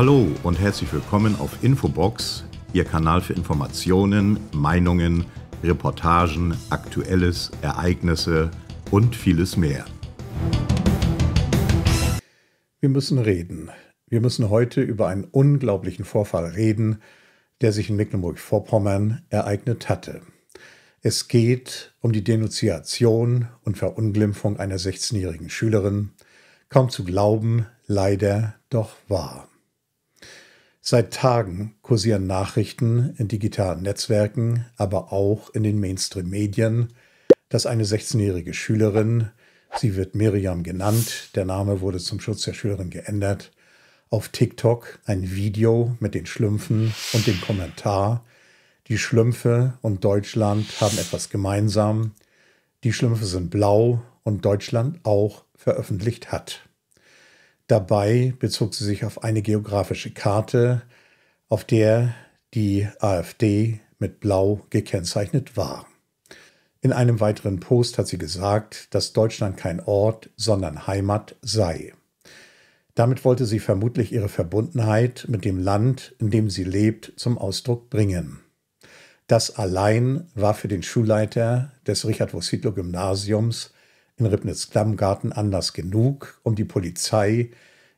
Hallo und herzlich willkommen auf Infobox, Ihr Kanal für Informationen, Meinungen, Reportagen, Aktuelles, Ereignisse und vieles mehr. Wir müssen reden. Wir müssen heute über einen unglaublichen Vorfall reden, der sich in Mecklenburg-Vorpommern ereignet hatte. Es geht um die Denunziation und Verunglimpfung einer 16-jährigen Schülerin. Kaum zu glauben, leider doch wahr. Seit Tagen kursieren Nachrichten in digitalen Netzwerken, aber auch in den Mainstream-Medien, dass eine 16-jährige Schülerin, sie wird Miriam genannt, der Name wurde zum Schutz der Schülerin geändert, auf TikTok ein Video mit den Schlümpfen und dem Kommentar, die Schlümpfe und Deutschland haben etwas gemeinsam, die Schlümpfe sind blau und Deutschland auch veröffentlicht hat. Dabei bezog sie sich auf eine geografische Karte, auf der die AfD mit Blau gekennzeichnet war. In einem weiteren Post hat sie gesagt, dass Deutschland kein Ort, sondern Heimat sei. Damit wollte sie vermutlich ihre Verbundenheit mit dem Land, in dem sie lebt, zum Ausdruck bringen. Das allein war für den Schulleiter des Richard-Vossitlo-Gymnasiums in Ribnitz-Klammgarten Anlass genug, um die Polizei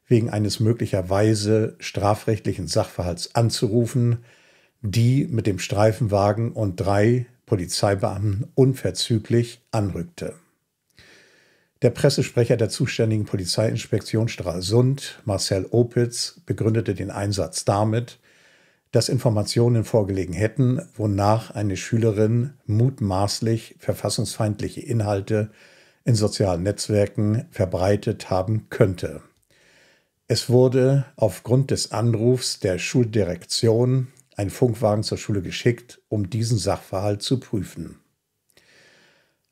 wegen eines möglicherweise strafrechtlichen Sachverhalts anzurufen, die mit dem Streifenwagen und drei Polizeibeamten unverzüglich anrückte. Der Pressesprecher der zuständigen Polizeiinspektion Stralsund, Marcel Opitz, begründete den Einsatz damit, dass Informationen vorgelegen hätten, wonach eine Schülerin mutmaßlich verfassungsfeindliche Inhalte in sozialen Netzwerken verbreitet haben könnte. Es wurde aufgrund des Anrufs der Schuldirektion ein Funkwagen zur Schule geschickt, um diesen Sachverhalt zu prüfen.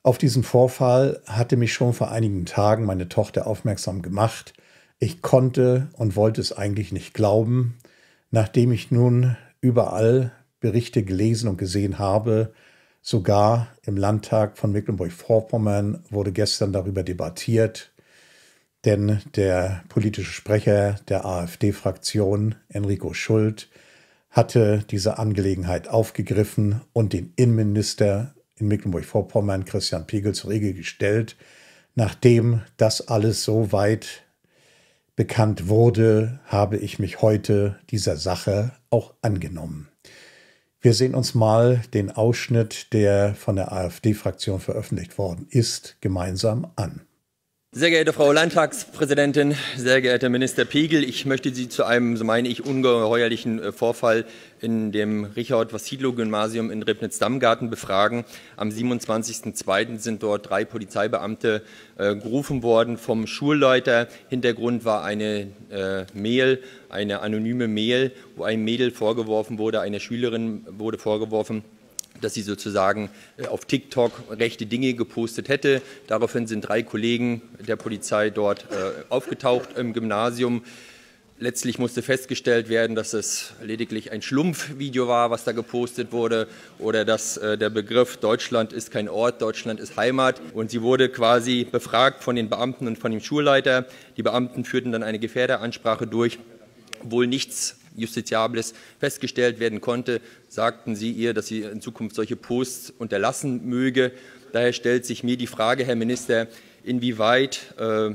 Auf diesen Vorfall hatte mich schon vor einigen Tagen meine Tochter aufmerksam gemacht. Ich konnte und wollte es eigentlich nicht glauben, nachdem ich nun überall Berichte gelesen und gesehen habe, Sogar im Landtag von Mecklenburg-Vorpommern wurde gestern darüber debattiert, denn der politische Sprecher der AfD-Fraktion, Enrico Schuld, hatte diese Angelegenheit aufgegriffen und den Innenminister in Mecklenburg-Vorpommern, Christian Piegel, zur Regel gestellt, nachdem das alles so weit bekannt wurde, habe ich mich heute dieser Sache auch angenommen. Wir sehen uns mal den Ausschnitt, der von der AfD-Fraktion veröffentlicht worden ist, gemeinsam an. Sehr geehrte Frau Landtagspräsidentin, sehr geehrter Minister Pegel, ich möchte Sie zu einem, so meine ich, ungeheuerlichen äh, Vorfall in dem Richard-Vassilo-Gymnasium in ribnitz dammgarten befragen. Am 27.02. sind dort drei Polizeibeamte äh, gerufen worden vom Schulleiter. Hintergrund war eine äh, Mail, eine anonyme Mail, wo einem Mädel vorgeworfen wurde, einer Schülerin wurde vorgeworfen, dass sie sozusagen äh, auf TikTok rechte Dinge gepostet hätte. Daraufhin sind drei Kollegen der Polizei dort äh, aufgetaucht im Gymnasium. Letztlich musste festgestellt werden, dass es lediglich ein Schlumpfvideo war, was da gepostet wurde, oder dass äh, der Begriff Deutschland ist kein Ort, Deutschland ist Heimat. Und sie wurde quasi befragt von den Beamten und von dem Schulleiter. Die Beamten führten dann eine Gefährderansprache durch, wohl nichts Justiziables festgestellt werden konnte, sagten Sie ihr, dass sie in Zukunft solche Posts unterlassen möge. Daher stellt sich mir die Frage, Herr Minister, inwieweit äh,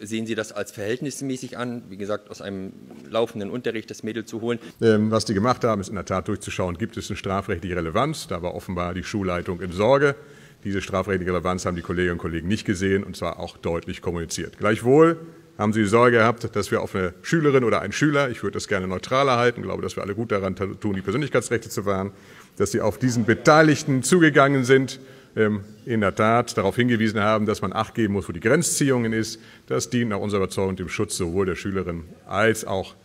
sehen Sie das als verhältnismäßig an, wie gesagt, aus einem laufenden Unterricht das Mädel zu holen? Ähm, was die gemacht haben, ist in der Tat durchzuschauen, gibt es eine strafrechtliche Relevanz? Da war offenbar die Schulleitung in Sorge. Diese strafrechtliche Relevanz haben die Kolleginnen und Kollegen nicht gesehen und zwar auch deutlich kommuniziert. Gleichwohl haben Sie Sorge gehabt, dass wir auf eine Schülerin oder einen Schüler, ich würde das gerne neutraler halten, glaube, dass wir alle gut daran tun, die Persönlichkeitsrechte zu wahren, dass Sie auf diesen Beteiligten zugegangen sind, ähm, in der Tat darauf hingewiesen haben, dass man Acht geben muss, wo die Grenzziehungen ist. Das dient nach unserer Überzeugung dem Schutz sowohl der Schülerin als auch der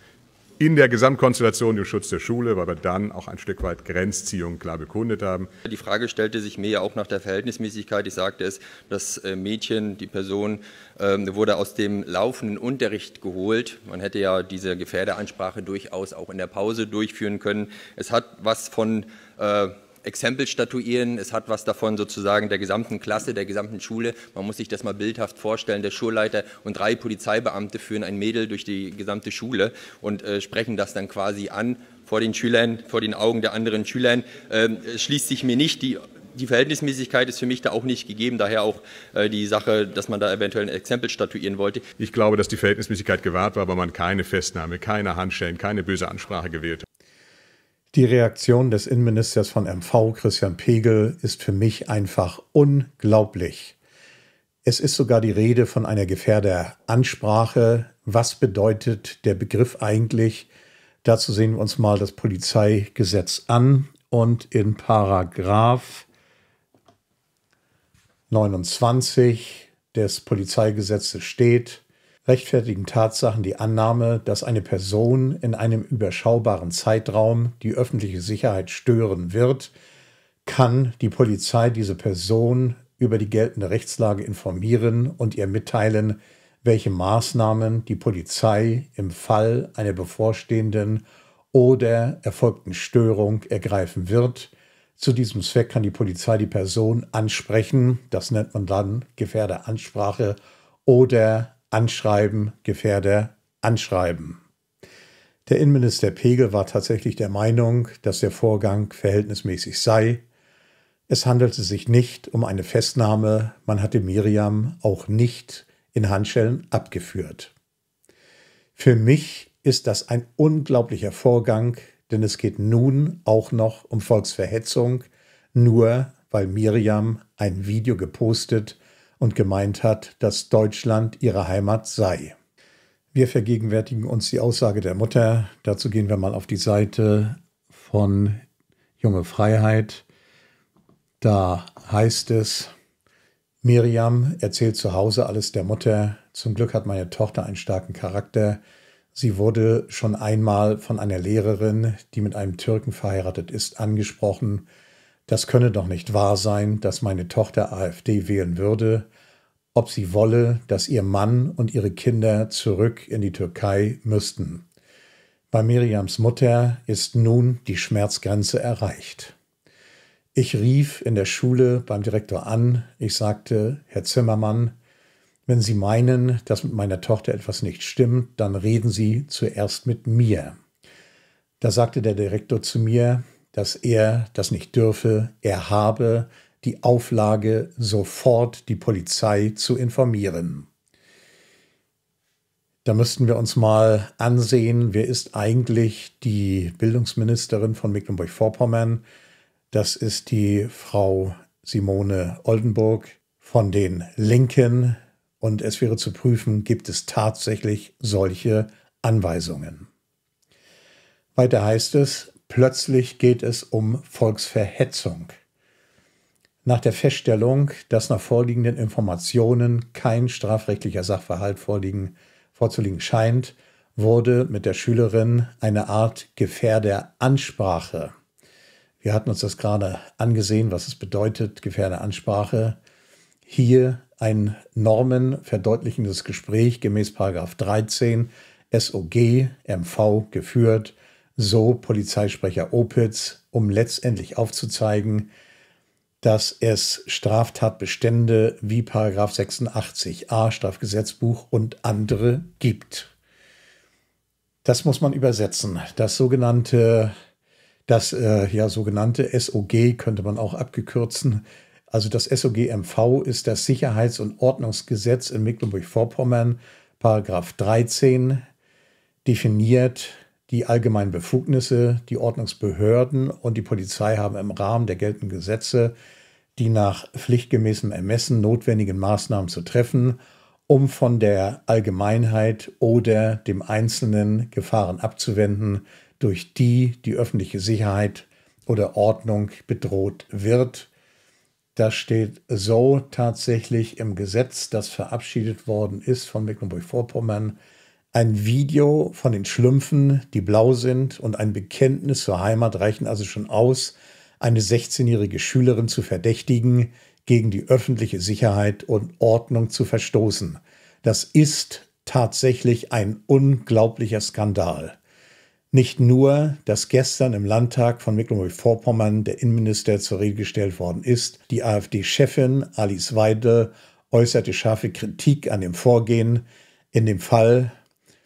in der Gesamtkonstellation im Schutz der Schule, weil wir dann auch ein Stück weit Grenzziehungen klar bekundet haben. Die Frage stellte sich mir ja auch nach der Verhältnismäßigkeit. Ich sagte es, das äh, Mädchen, die Person, ähm, wurde aus dem laufenden Unterricht geholt. Man hätte ja diese Gefährdeansprache durchaus auch in der Pause durchführen können. Es hat was von äh, Exempel statuieren, es hat was davon sozusagen der gesamten Klasse, der gesamten Schule. Man muss sich das mal bildhaft vorstellen. Der Schulleiter und drei Polizeibeamte führen ein Mädel durch die gesamte Schule und äh, sprechen das dann quasi an vor den Schülern, vor den Augen der anderen Schülern. Ähm, schließt sich mir nicht die die Verhältnismäßigkeit ist für mich da auch nicht gegeben, daher auch äh, die Sache, dass man da eventuell ein Exempel statuieren wollte. Ich glaube, dass die Verhältnismäßigkeit gewahrt war, weil man keine Festnahme, keine Handschellen, keine böse Ansprache gewählt hat. Die Reaktion des Innenministers von MV, Christian Pegel, ist für mich einfach unglaublich. Es ist sogar die Rede von einer Gefährderansprache. Was bedeutet der Begriff eigentlich? Dazu sehen wir uns mal das Polizeigesetz an und in Paragraph 29 des Polizeigesetzes steht, rechtfertigen Tatsachen die Annahme, dass eine Person in einem überschaubaren Zeitraum die öffentliche Sicherheit stören wird, kann die Polizei diese Person über die geltende Rechtslage informieren und ihr mitteilen, welche Maßnahmen die Polizei im Fall einer bevorstehenden oder erfolgten Störung ergreifen wird. Zu diesem Zweck kann die Polizei die Person ansprechen, das nennt man dann Gefährderansprache oder anschreiben, Gefährder anschreiben. Der Innenminister Pegel war tatsächlich der Meinung, dass der Vorgang verhältnismäßig sei. Es handelte sich nicht um eine Festnahme, man hatte Miriam auch nicht in Handschellen abgeführt. Für mich ist das ein unglaublicher Vorgang, denn es geht nun auch noch um Volksverhetzung, nur weil Miriam ein Video gepostet hat und gemeint hat, dass Deutschland ihre Heimat sei. Wir vergegenwärtigen uns die Aussage der Mutter. Dazu gehen wir mal auf die Seite von Junge Freiheit. Da heißt es, Miriam erzählt zu Hause alles der Mutter. Zum Glück hat meine Tochter einen starken Charakter. Sie wurde schon einmal von einer Lehrerin, die mit einem Türken verheiratet ist, angesprochen das könne doch nicht wahr sein, dass meine Tochter AfD wählen würde, ob sie wolle, dass ihr Mann und ihre Kinder zurück in die Türkei müssten. Bei Miriams Mutter ist nun die Schmerzgrenze erreicht. Ich rief in der Schule beim Direktor an. Ich sagte, Herr Zimmermann, wenn Sie meinen, dass mit meiner Tochter etwas nicht stimmt, dann reden Sie zuerst mit mir. Da sagte der Direktor zu mir, dass er das nicht dürfe, er habe die Auflage, sofort die Polizei zu informieren. Da müssten wir uns mal ansehen, wer ist eigentlich die Bildungsministerin von Mecklenburg-Vorpommern. Das ist die Frau Simone Oldenburg von den Linken. Und es wäre zu prüfen, gibt es tatsächlich solche Anweisungen. Weiter heißt es, Plötzlich geht es um Volksverhetzung. Nach der Feststellung, dass nach vorliegenden Informationen kein strafrechtlicher Sachverhalt vorliegen, vorzulegen scheint, wurde mit der Schülerin eine Art Gefährderansprache. Wir hatten uns das gerade angesehen, was es bedeutet, Gefährderansprache. Hier ein normenverdeutlichendes Gespräch gemäß 13 SOG MV geführt so Polizeisprecher Opitz, um letztendlich aufzuzeigen, dass es Straftatbestände wie 86a Strafgesetzbuch und andere gibt. Das muss man übersetzen. Das sogenannte, das äh, ja sogenannte SOG könnte man auch abgekürzen. Also das SOGMV ist das Sicherheits- und Ordnungsgesetz in Mecklenburg-Vorpommern, Paragraph 13, definiert die allgemeinen Befugnisse, die Ordnungsbehörden und die Polizei haben im Rahmen der geltenden Gesetze die nach pflichtgemäßem Ermessen notwendigen Maßnahmen zu treffen, um von der Allgemeinheit oder dem Einzelnen Gefahren abzuwenden, durch die die öffentliche Sicherheit oder Ordnung bedroht wird. Das steht so tatsächlich im Gesetz, das verabschiedet worden ist von Mecklenburg-Vorpommern ein Video von den Schlümpfen, die blau sind und ein Bekenntnis zur Heimat reichen also schon aus, eine 16-jährige Schülerin zu verdächtigen, gegen die öffentliche Sicherheit und Ordnung zu verstoßen. Das ist tatsächlich ein unglaublicher Skandal. Nicht nur, dass gestern im Landtag von Mecklenburg-Vorpommern der Innenminister zur Rede gestellt worden ist, die AfD-Chefin Alice Weidel äußerte scharfe Kritik an dem Vorgehen. In dem Fall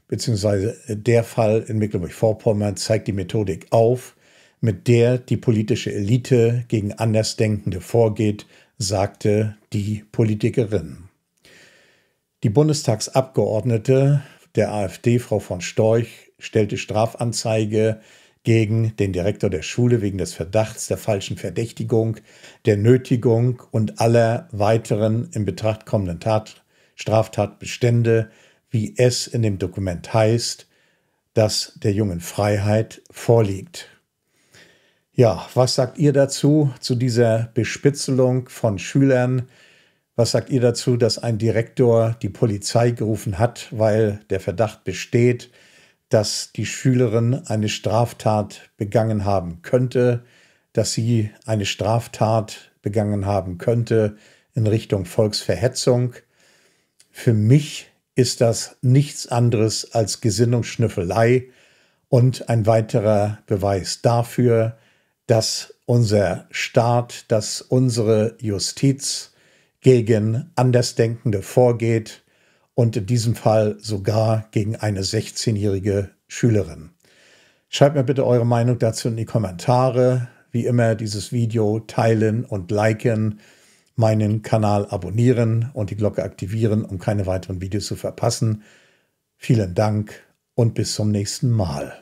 beziehungsweise äh, der Fall in Mecklenburg-Vorpommern zeigt die Methodik auf, mit der die politische Elite gegen Andersdenkende vorgeht, sagte die Politikerin. Die Bundestagsabgeordnete der AfD, Frau von Storch, stellte Strafanzeige gegen den Direktor der Schule wegen des Verdachts der falschen Verdächtigung, der Nötigung und aller weiteren in Betracht kommenden Tat, Straftatbestände wie es in dem Dokument heißt, das der jungen Freiheit vorliegt. Ja, was sagt ihr dazu, zu dieser Bespitzelung von Schülern? Was sagt ihr dazu, dass ein Direktor die Polizei gerufen hat, weil der Verdacht besteht, dass die Schülerin eine Straftat begangen haben könnte, dass sie eine Straftat begangen haben könnte in Richtung Volksverhetzung. Für mich ist das nichts anderes als Gesinnungsschnüffelei und ein weiterer Beweis dafür, dass unser Staat, dass unsere Justiz gegen Andersdenkende vorgeht und in diesem Fall sogar gegen eine 16-jährige Schülerin. Schreibt mir bitte eure Meinung dazu in die Kommentare. Wie immer dieses Video teilen und liken meinen Kanal abonnieren und die Glocke aktivieren, um keine weiteren Videos zu verpassen. Vielen Dank und bis zum nächsten Mal.